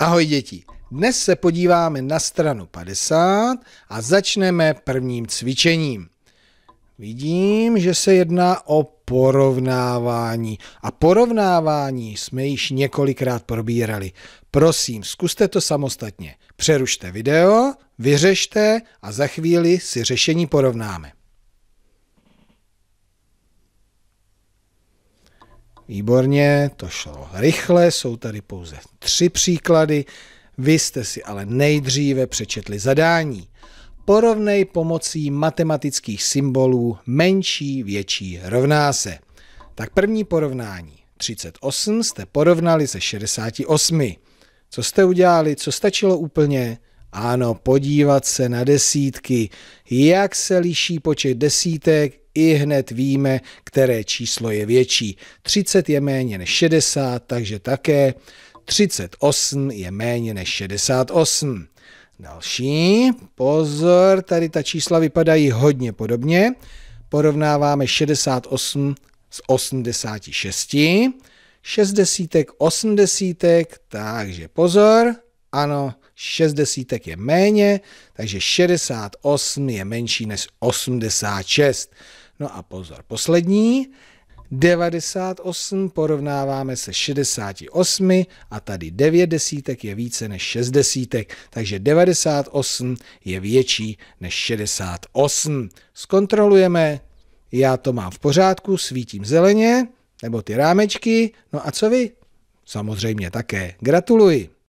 Ahoj děti, dnes se podíváme na stranu 50 a začneme prvním cvičením. Vidím, že se jedná o porovnávání. A porovnávání jsme již několikrát probírali. Prosím, zkuste to samostatně. Přerušte video, vyřešte a za chvíli si řešení porovnáme. Výborně, to šlo rychle, jsou tady pouze tři příklady. Vy jste si ale nejdříve přečetli zadání. Porovnej pomocí matematických symbolů menší, větší rovná se. Tak první porovnání. 38 jste porovnali se 68. Co jste udělali, co stačilo úplně? Ano, podívat se na desítky, jak se liší počet desítek i hned víme, které číslo je větší. 30 je méně než 60, takže také 38 je méně než 68. Další, pozor, tady ta čísla vypadají hodně podobně. Porovnáváme 68 s 86, 60, 80, takže pozor, ano, 6 desítek je méně, takže 68 je menší než 86. No a pozor, poslední, 98 porovnáváme se 68 a tady 9 desítek je více než 6 desítek, takže 98 je větší než 68. Zkontrolujeme, já to mám v pořádku, svítím zeleně, nebo ty rámečky, no a co vy? Samozřejmě také. Gratuluji.